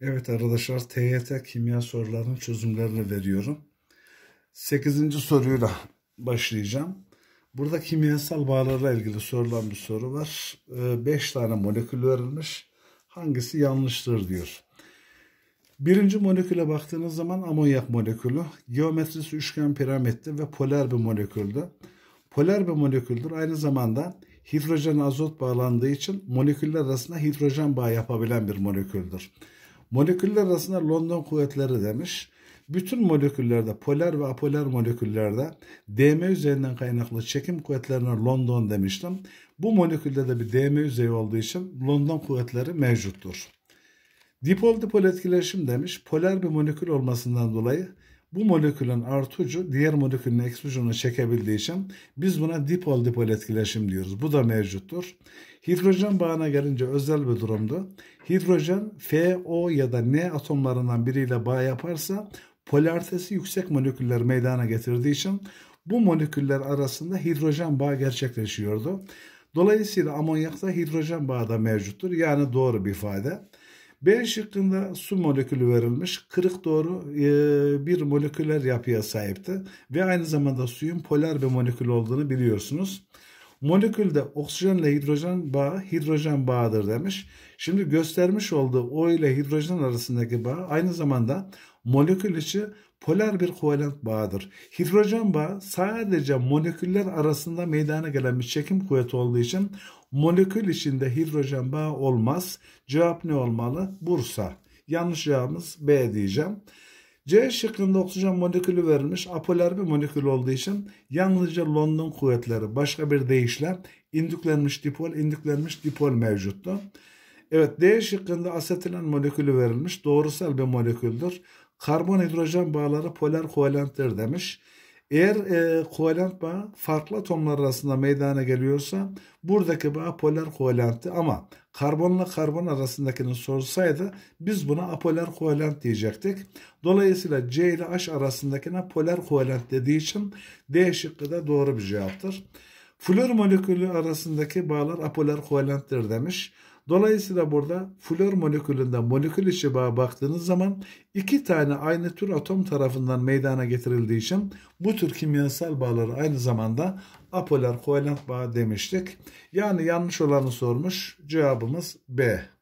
Evet arkadaşlar TYT kimya sorularının çözümlerini veriyorum. 8. soruyla başlayacağım. Burada kimyasal bağlarla ilgili sorulan bir soru var. 5 ee, tane molekül verilmiş. Hangisi yanlıştır diyor. Birinci moleküle baktığınız zaman amonyak molekülü. Geometrisi üçgen piramitte ve polar bir moleküldü. Polar bir moleküldür. Aynı zamanda hidrojen azot bağlandığı için moleküller arasında hidrojen bağ yapabilen bir moleküldür. Moleküller arasında London kuvvetleri demiş. Bütün moleküllerde, polar ve apolar moleküllerde DM üzerinden kaynaklı çekim kuvvetlerine London demiştim. Bu molekülde de bir DM yüzeyi olduğu için London kuvvetleri mevcuttur. Dipol dipol etkileşim demiş. Polar bir molekül olmasından dolayı bu molekülün artucu diğer molekülün eksi ucunu çekebildiği için biz buna dipol dipol etkileşim diyoruz. Bu da mevcuttur. Hidrojen bağına gelince özel bir durumdu. Hidrojen F, O ya da N atomlarından biriyle bağ yaparsa polaritesi yüksek moleküller meydana getirdiği için bu moleküller arasında hidrojen bağ gerçekleşiyordu. Dolayısıyla amonyakta hidrojen bağı da mevcuttur. Yani doğru bir ifade. B şıkkında su molekülü verilmiş. Kırık doğru e, bir moleküler yapıya sahipti. Ve aynı zamanda suyun polar bir molekül olduğunu biliyorsunuz. Molekülde oksijenle hidrojen bağı hidrojen bağıdır demiş. Şimdi göstermiş olduğu O ile hidrojen arasındaki bağ aynı zamanda molekül içi polar bir kovalent bağıdır. Hidrojen bağı sadece moleküller arasında meydana gelen bir çekim kuvveti olduğu için molekül içinde hidrojen bağı olmaz. Cevap ne olmalı? Bursa. Yanlış cevabımız B diyeceğim. C şıkkında oksijen molekülü verilmiş apolar bir molekül olduğu için yalnızca London kuvvetleri başka bir deyişle indüklenmiş dipol indüklenmiş dipol mevcuttu. Evet D şıkkında asetilen molekülü verilmiş doğrusal bir moleküldür. Karbon hidrojen bağları polar kovalenttir demiş. Eğer e, kovalent bağ farklı atomlar arasında meydana geliyorsa buradaki bağ apolar kovalentti ama karbonla karbon arasındakini sorsaydı biz buna apolar kovalent diyecektik. Dolayısıyla C ile H arasındakine polar kovalent dediği için D şıkkı da doğru bir cevaptır. Flor molekülü arasındaki bağlar apolar kovalenttir demiş. Dolayısıyla burada flor molekülünde molekül içi baktığınız zaman iki tane aynı tür atom tarafından meydana getirildiği için bu tür kimyasal bağları aynı zamanda apolar kovalent bağı demiştik. Yani yanlış olanı sormuş. Cevabımız B.